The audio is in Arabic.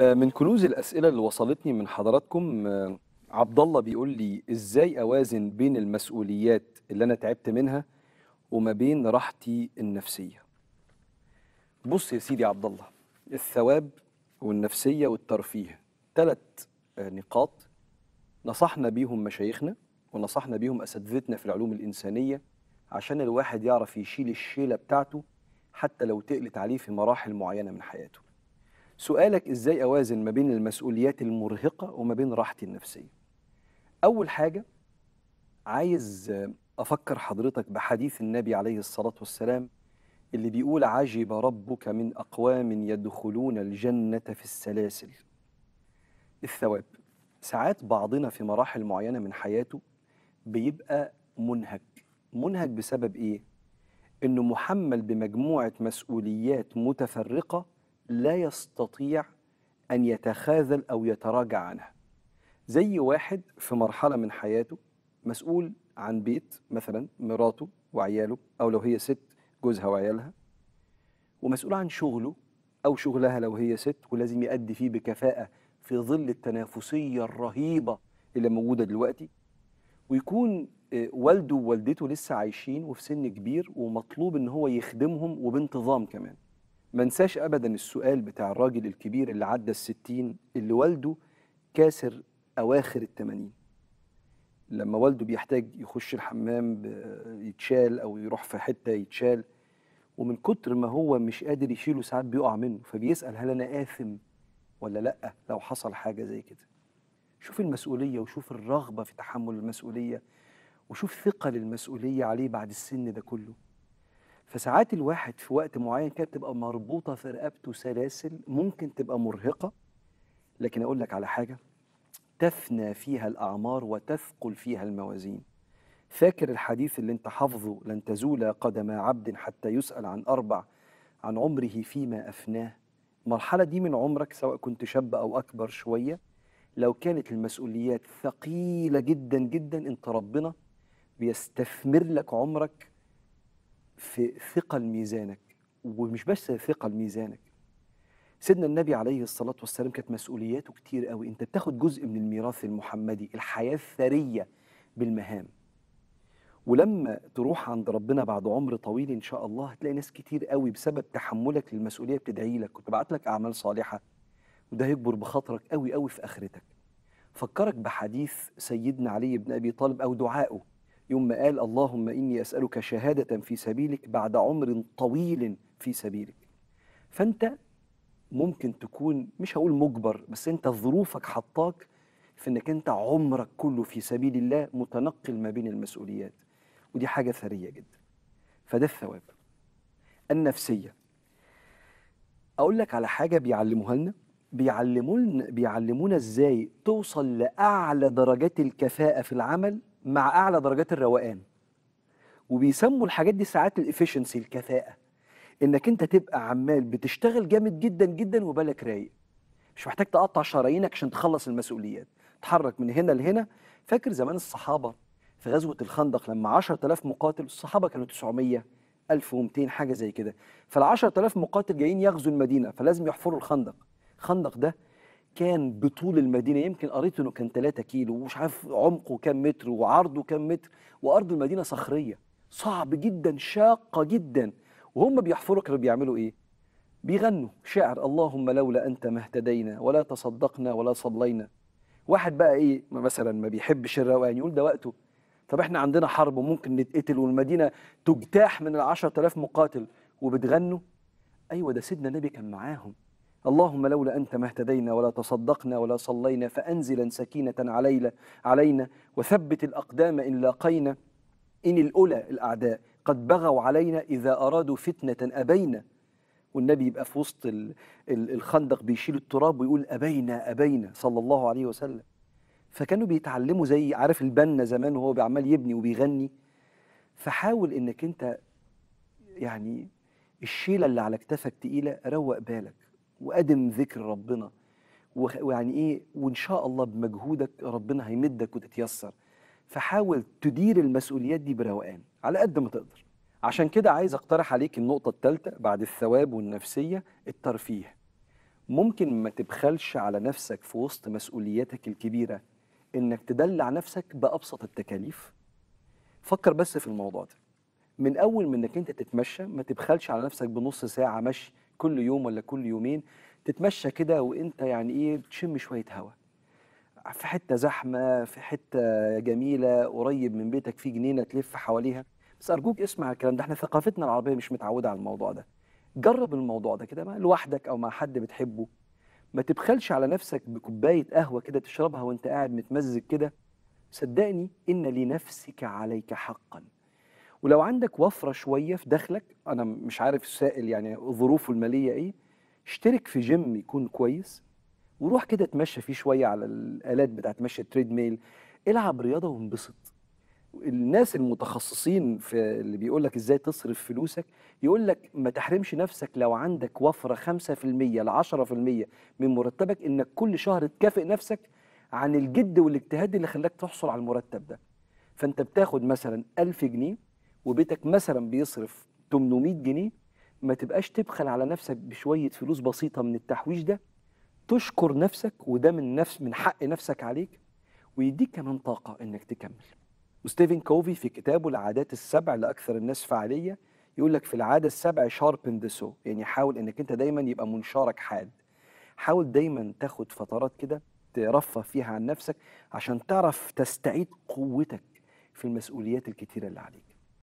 آه، من كنوز الاسئله اللي وصلتني من حضراتكم آه، عبد الله بيقول لي ازاي اوازن بين المسؤوليات اللي انا تعبت منها وما بين راحتي النفسيه بص يا سيدي عبد الله الثواب والنفسيه والترفيه ثلاث آه، نقاط نصحنا بيهم مشايخنا ونصحنا بيهم اساتذتنا في العلوم الانسانيه عشان الواحد يعرف يشيل الشيله بتاعته حتى لو تقلت عليه في مراحل معينه من حياته سؤالك ازاي اوازن ما بين المسؤوليات المرهقه وما بين راحتي النفسيه اول حاجه عايز افكر حضرتك بحديث النبي عليه الصلاه والسلام اللي بيقول عجب ربك من اقوام يدخلون الجنه في السلاسل الثواب ساعات بعضنا في مراحل معينه من حياته بيبقى منهك منهك بسبب ايه انه محمل بمجموعه مسؤوليات متفرقه لا يستطيع أن يتخاذل أو يتراجع عنها زي واحد في مرحلة من حياته مسؤول عن بيت مثلا مراته وعياله أو لو هي ست جوزها وعيالها ومسؤول عن شغله أو شغلها لو هي ست ولازم يأدي فيه بكفاءة في ظل التنافسية الرهيبة اللي موجودة دلوقتي ويكون آه، والده ووالدته لسه عايشين وفي سن كبير ومطلوب ان هو يخدمهم وبانتظام كمان ما انساش ابدا السؤال بتاع الراجل الكبير اللي عدى الستين اللي والده كاسر اواخر التمانين لما والده بيحتاج يخش الحمام يتشال او يروح في حته يتشال ومن كتر ما هو مش قادر يشيله ساعات بيقع منه فبيسال هل انا اثم ولا لا لو حصل حاجه زي كده شوف المسؤوليه وشوف الرغبه في تحمل المسؤوليه وشوف ثقل المسؤوليه عليه بعد السن ده كله فساعات الواحد في وقت معين كده بتبقى مربوطه في رقبته سلاسل ممكن تبقى مرهقه لكن اقول لك على حاجه تفنى فيها الاعمار وتثقل فيها الموازين فاكر الحديث اللي انت حافظه لن تزول قدم عبد حتى يسال عن اربع عن عمره فيما افناه المرحله دي من عمرك سواء كنت شاب او اكبر شويه لو كانت المسؤوليات ثقيله جدا جدا انت ربنا بيستثمر لك عمرك في ثقل ميزانك ومش بس ثقل ميزانك سيدنا النبي عليه الصلاة والسلام كانت مسؤولياته كتير قوي انت بتاخد جزء من الميراث المحمدي الحياة الثرية بالمهام ولما تروح عند ربنا بعد عمر طويل ان شاء الله هتلاقي ناس كتير قوي بسبب تحملك للمسؤوليه بتدعي لك وتبعت لك اعمال صالحه وده هيكبر بخاطرك قوي قوي في اخرتك فكرك بحديث سيدنا علي بن ابي طالب او دعائه يوم ما قال اللهم إني أسألك شهادة في سبيلك بعد عمر طويل في سبيلك فأنت ممكن تكون مش هقول مجبر بس أنت ظروفك حطاك في أنك أنت عمرك كله في سبيل الله متنقل ما بين المسؤوليات ودي حاجة ثرية جدا فده الثواب النفسية أقول لك على حاجة بيعلموها لنا بيعلمون بيعلمونا ازاي توصل لاعلى درجات الكفاءه في العمل مع اعلى درجات الروقان وبيسموا الحاجات دي ساعات الافشنسي الكفاءه انك انت تبقى عمال بتشتغل جامد جدا جدا وبالك رايق مش محتاج تقطع شرايينك عشان تخلص المسؤوليات تحرك من هنا لهنا فاكر زمان الصحابه في غزوه الخندق لما 10000 مقاتل الصحابه كانوا 900 1200 حاجه زي كده فال 10000 مقاتل جايين يغزوا المدينه فلازم يحفروا الخندق الخندق ده كان بطول المدينه يمكن قريت انه كان 3 كيلو ومش عارف عمقه كام متر وعرضه كام متر وارض المدينه صخريه صعب جدا شاقه جدا وهم بيحفروا كانوا بيعملوا ايه؟ بيغنوا شعر اللهم لولا انت ما اهتدينا ولا تصدقنا ولا صلينا واحد بقى ايه مثلا ما بيحبش الروقان يقول ده وقته طب احنا عندنا حرب وممكن نتقتل والمدينه تجتاح من ال 10000 مقاتل وبتغنوا ايوه ده سيدنا النبي كان معاهم اللهم لولا أنت ما اهتدينا ولا تصدقنا ولا صلينا فأنزلا سكينة علينا, علينا وثبت الأقدام إن لاقينا إن الأولى الأعداء قد بغوا علينا إذا أرادوا فتنة أبينا والنبي يبقى في وسط الخندق بيشيل التراب ويقول أبينا أبينا صلى الله عليه وسلم فكانوا بيتعلموا زي عارف البنا زمان وهو بيعمل يبني وبيغني فحاول انك انت يعني الشيله اللي على كتفك تقيله روق بالك وادم ذكر ربنا ويعني ايه وان شاء الله بمجهودك ربنا هيمدك وتتيسر فحاول تدير المسؤوليات دي بروقان على قد ما تقدر عشان كده عايز اقترح عليك النقطه الثالثه بعد الثواب والنفسيه الترفيه ممكن ما تبخلش على نفسك في وسط مسؤولياتك الكبيره انك تدلع نفسك بابسط التكاليف فكر بس في الموضوع ده من اول ما انك انت تتمشى ما تبخلش على نفسك بنص ساعه مشي كل يوم ولا كل يومين تتمشى كده وانت يعني ايه تشم شويه هواء في حته زحمه في حته جميله قريب من بيتك في جنينه تلف حواليها بس ارجوك اسمع الكلام ده احنا ثقافتنا العربيه مش متعوده على الموضوع ده جرب الموضوع ده كده لوحدك او مع حد بتحبه ما تبخلش على نفسك بكوبايه قهوه كده تشربها وانت قاعد متمزج كده صدقني ان لنفسك عليك حقا ولو عندك وفره شويه في دخلك انا مش عارف السائل يعني ظروفه الماليه ايه اشترك في جيم يكون كويس وروح كده اتمشى فيه شويه على الالات بتاعت مشي التريد ميل العب رياضه وانبسط الناس المتخصصين في اللي بيقول لك ازاي تصرف فلوسك يقول لك ما تحرمش نفسك لو عندك وفره 5% ل 10% من مرتبك انك كل شهر تكافئ نفسك عن الجد والاجتهاد اللي خلاك تحصل على المرتب ده فانت بتاخد مثلا 1000 جنيه وبيتك مثلا بيصرف 800 جنيه ما تبقاش تبخل على نفسك بشويه فلوس بسيطه من التحويش ده تشكر نفسك وده من نفس من حق نفسك عليك ويديك كمان طاقه انك تكمل وستيفن كوفي في كتابه العادات السبع لاكثر الناس فعاليه يقول لك في العاده السبع شاربن ذا سو يعني حاول انك انت دايما يبقى منشارك حاد حاول دايما تاخد فترات كده ترفه فيها عن نفسك عشان تعرف تستعيد قوتك في المسؤوليات الكتيره اللي عليك